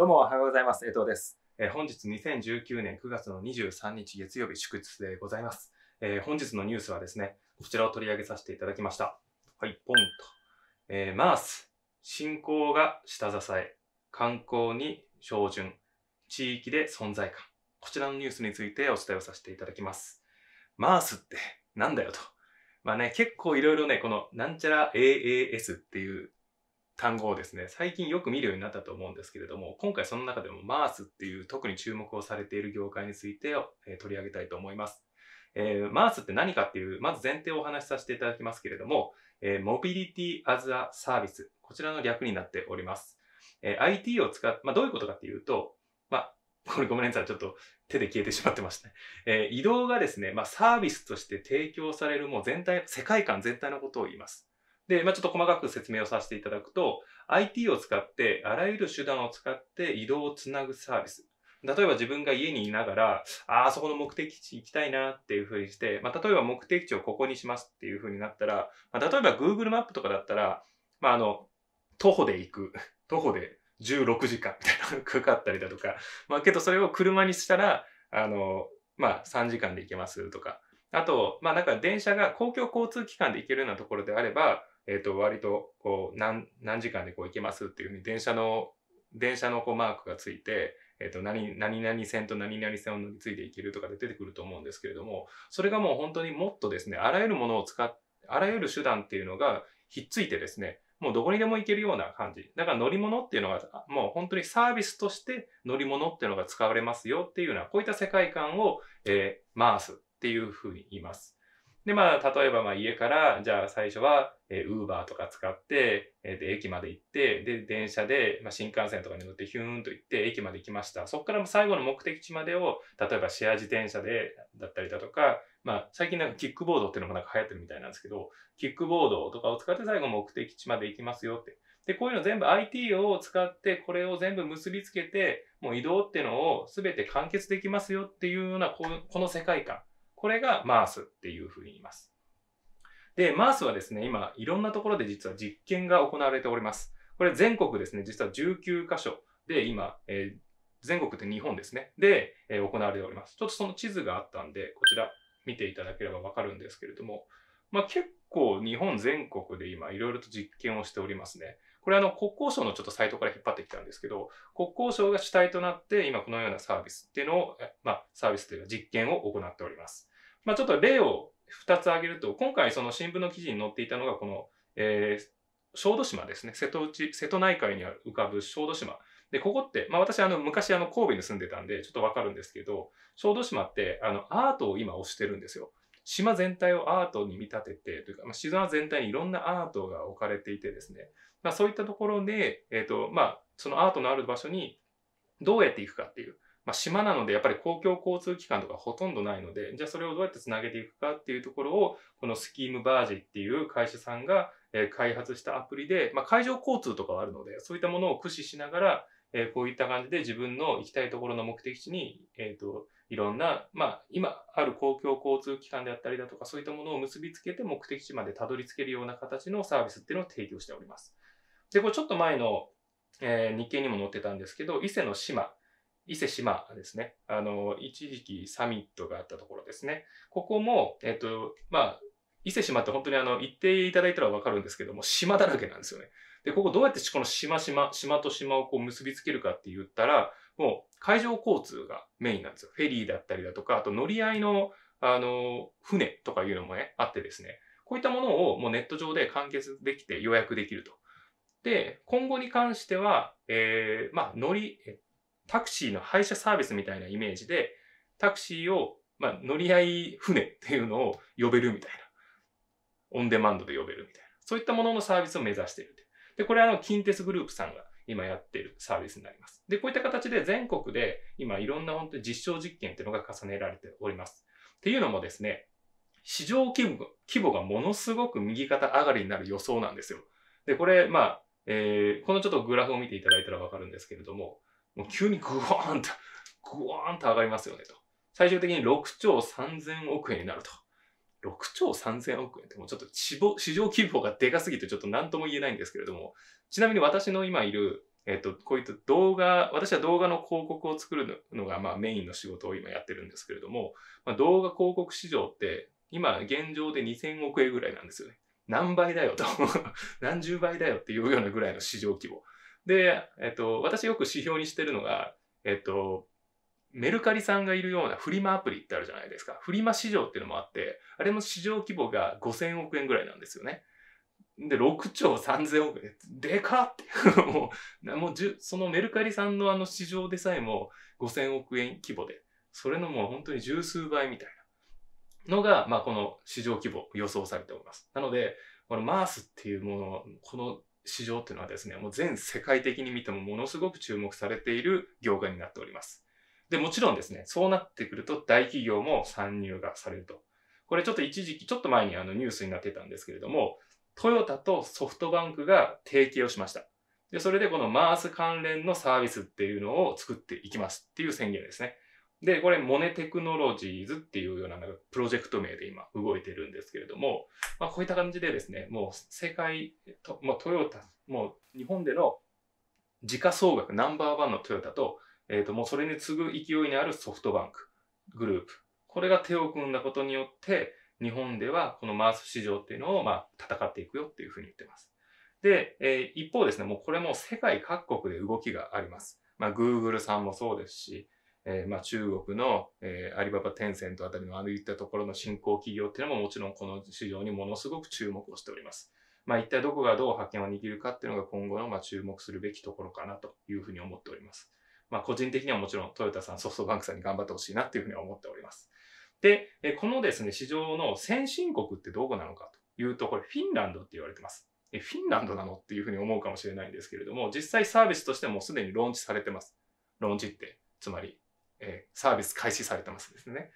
どうもおはようございます。江藤です。えー、本日2019年9月の23日月曜日祝日でございます。えー、本日のニュースはですね、こちらを取り上げさせていただきました。はい、ポンと。えー、マース、信仰が下支え、観光に照準、地域で存在感。こちらのニュースについてお伝えをさせていただきます。マースってなんだよと。まあね、結構いろいろね、このなんちゃら AAS っていう単語をですね、最近よく見るようになったと思うんですけれども、今回その中でも MARS っていう特に注目をされている業界についてえ取り上げたいと思います。えー、MARS って何かっていう、まず前提をお話しさせていただきますけれども、えー、Mobility as a Service、こちらの略になっております。えー、IT を使っ、まあ、どういうことかっていうと、まあ、これごめんなさい、ちょっと手で消えてしまってましたね。えー、移動がですね、まあ、サービスとして提供されるもう全体、世界観全体のことを言います。で、まあ、ちょっと細かく説明をさせていただくと、IT を使って、あらゆる手段を使って移動をつなぐサービス。例えば自分が家にいながら、ああ、そこの目的地行きたいなっていうふうにして、まあ、例えば目的地をここにしますっていうふうになったら、まあ、例えば Google マップとかだったら、まあ、あの、徒歩で行く。徒歩で16時間みたいなのがかかったりだとか。まあ、けどそれを車にしたら、あの、まあ、3時間で行けますとか。あと、まあ、なんか電車が公共交通機関で行けるようなところであれば、えっ、ー、と、割と、こう、何、何時間でこう行けますっていうふうに、電車の、電車のこうマークがついて、えっ、ー、と、何、何々線と何々線を乗り継いでいけるとかで出てくると思うんですけれども、それがもう本当にもっとですね、あらゆるものを使っ、あらゆる手段っていうのがひっついてですね、もうどこにでも行けるような感じ。だから乗り物っていうのが、もう本当にサービスとして乗り物っていうのが使われますよっていうような、こういった世界観を、えー、回すっていうふうに言います。で、まあ、例えば、まあ、家から、じゃあ、最初は、えウーバーとか使って、えで、駅まで行って、で、電車で、まあ、新幹線とかに乗って、ヒューンと行って、駅まで行きました。そこから最後の目的地までを、例えば、シェア自転車で、だったりだとか、まあ、最近なんかキックボードっていうのもなんか流行ってるみたいなんですけど、キックボードとかを使って最後目的地まで行きますよって。で、こういうの全部 IT を使って、これを全部結びつけて、もう移動っていうのを全て完結できますよっていうような、この世界観。これが MARS っていうふうに言います。で、MARS はですね、今、いろんなところで実は実験が行われております。これ全国ですね、実は19箇所で今、えー、全国って日本ですね、で、えー、行われております。ちょっとその地図があったんで、こちら見ていただければわかるんですけれども、まあ、結構日本全国で今いろいろと実験をしておりますね。これあの国交省のちょっとサイトから引っ張ってきたんですけど、国交省が主体となって今このようなサービスっていうのを、まあ、サービスというか実験を行っております。まあ、ちょっと例を2つ挙げると、今回その新聞の記事に載っていたのが、この、えー、小豆島ですね。瀬戸内、瀬戸内海に浮かぶ小豆島。で、ここって、まあ私、あの、昔、あの、神戸に住んでたんで、ちょっとわかるんですけど、小豆島って、あの、アートを今推してるんですよ。島全体をアートに見立てて、というか、まあ、島全体にいろんなアートが置かれていてですね、まあそういったところで、えっ、ー、と、まあ、そのアートのある場所に、どうやっていくかっていう、まあ、島なのでやっぱり公共交通機関とかほとんどないので、じゃあそれをどうやってつなげていくかっていうところを、このスキームバージっていう会社さんが開発したアプリで、まあ、海上交通とかはあるので、そういったものを駆使しながら、えー、こういった感じで自分の行きたいところの目的地に、えっ、ー、と、いろんな、まあ、今ある公共交通機関であったりだとか、そういったものを結びつけて目的地までたどり着けるような形のサービスっていうのを提供しております。で、これちょっと前の、えー、日経にも載ってたんですけど、伊勢の島伊勢志摩ですね。あの、一時期サミットがあったところですね。ここも、えっと、まあ、伊勢志摩って本当にあの、行っていただいたらわかるんですけども、島だらけなんですよね。で、ここどうやってこの島々、島と島をこう結びつけるかって言ったら、もう海上交通がメインなんですよ。フェリーだったりだとか、あと乗り合いの、あの、船とかいうのもね、あってですね。こういったものをもうネット上で完結できて予約できると。で、今後に関しては、えー、まあ、乗り、えっタクシーの配車サービスみたいなイメージで、タクシーを、まあ、乗り合い船っていうのを呼べるみたいな。オンデマンドで呼べるみたいな。そういったもののサービスを目指している。で、これはあの、近鉄グループさんが今やってるサービスになります。で、こういった形で全国で今いろんな本当に実証実験っていうのが重ねられております。っていうのもですね、市場規模規模がものすごく右肩上がりになる予想なんですよ。で、これ、まあ、えー、このちょっとグラフを見ていただいたらわかるんですけれども、もう急にグワーンと、グワーンと上がりますよねと。最終的に6兆3000億円になると。6兆3000億円ってもうちょっと市場規模がでかすぎてちょっと何とも言えないんですけれども、ちなみに私の今いる、えっと、こういった動画、私は動画の広告を作るのがまあメインの仕事を今やってるんですけれども、まあ、動画広告市場って今現状で2000億円ぐらいなんですよね。何倍だよと 何十倍だよっていうようなぐらいの市場規模。で、えっと、私よく指標にしてるのが、えっと、メルカリさんがいるようなフリマアプリってあるじゃないですか。フリマ市場っていうのもあって、あれの市場規模が5000億円ぐらいなんですよね。で、6兆3000億円。でかって。もう、もうそのメルカリさんのあの市場でさえも5000億円規模で、それのもう本当に十数倍みたいなのが、まあこの市場規模予想されております。なので、このマースっていうもの、この市場っていうのはですね、もう全世界的に見てもものすごく注目されている業界になっております。で、もちろんですね、そうなってくると大企業も参入がされると。これちょっと一時期、ちょっと前にあのニュースになってたんですけれども、トヨタとソフトバンクが提携をしました。で、それでこのマース関連のサービスっていうのを作っていきますっていう宣言ですね。で、これ、モネテクノロジーズっていうようなプロジェクト名で今動いてるんですけれども、まあ、こういった感じでですね、もう世界、とまあ、トヨタ、もう日本での時価総額ナンバーワンのトヨタと、えっ、ー、と、もうそれに次ぐ勢いにあるソフトバンクグループ。これが手を組んだことによって、日本ではこのマース市場っていうのを、まあ、戦っていくよっていうふうに言ってます。で、えー、一方ですね、もうこれも世界各国で動きがあります。まあ、Google さんもそうですし、えー、まあ中国の、えー、アリババ、テンセントあたりのああいったところの新興企業っていうのももちろんこの市場にものすごく注目をしております。まあ一体どこがどう覇権を握るかっていうのが今後のまあ注目するべきところかなというふうに思っております。まあ個人的にはもちろんトヨタさん、ソフトバンクさんに頑張ってほしいなっていうふうに思っております。で、このですね、市場の先進国ってどこなのかというと、これフィンランドって言われてます。え、フィンランドなのっていうふうに思うかもしれないんですけれども、実際サービスとしてもすでにローンチされてます。ローンチって、つまりえサービス開始されてますですね。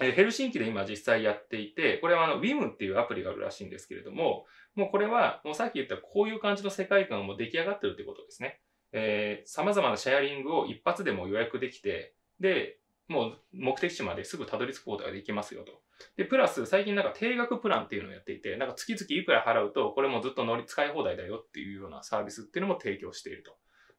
ヘルシンキで今実際やっていて、これはあの WIM っていうアプリがあるらしいんですけれども、もうこれはもうさっき言ったこういう感じの世界観も出来上がってるってことですね。えー、様々なシェアリングを一発でも予約できて、で、もう目的地まですぐたどり着くことができますよと。で、プラス最近なんか定額プランっていうのをやっていて、なんか月々いくら払うとこれもずっと乗り使い放題だよっていうようなサービスっていうのも提供していると。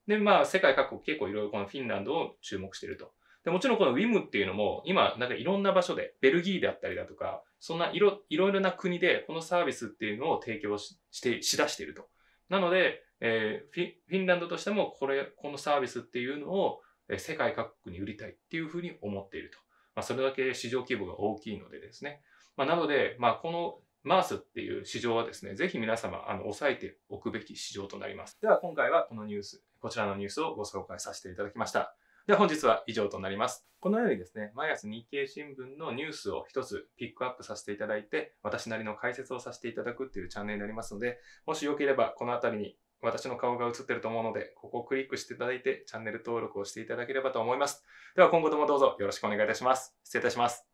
で、まあ、世界各国結構いろいろこのフィンランドを注目していると。で、もちろんこのウィムっていうのも、今、なんかいろんな場所で、ベルギーであったりだとか、そんないろ、いろいろな国で、このサービスっていうのを提供しして、しだしていると。なので、えー、フィンランドとしても、これ、このサービスっていうのを、世界各国に売りたいっていうふうに思っていると。まあ、それだけ市場規模が大きいのでですね。まあ、なので、まあ、このマースっていう市場はですね、ぜひ皆様、あの、抑えておくべき市場となります。では、今回はこのニュース、こちらのニュースをご紹介させていただきました。では本日は以上となります。このようにですね、毎朝日経新聞のニュースを一つピックアップさせていただいて、私なりの解説をさせていただくっていうチャンネルになりますので、もしよければこの辺りに私の顔が映ってると思うので、ここをクリックしていただいて、チャンネル登録をしていただければと思います。では今後ともどうぞよろしくお願いいたします。失礼いたします。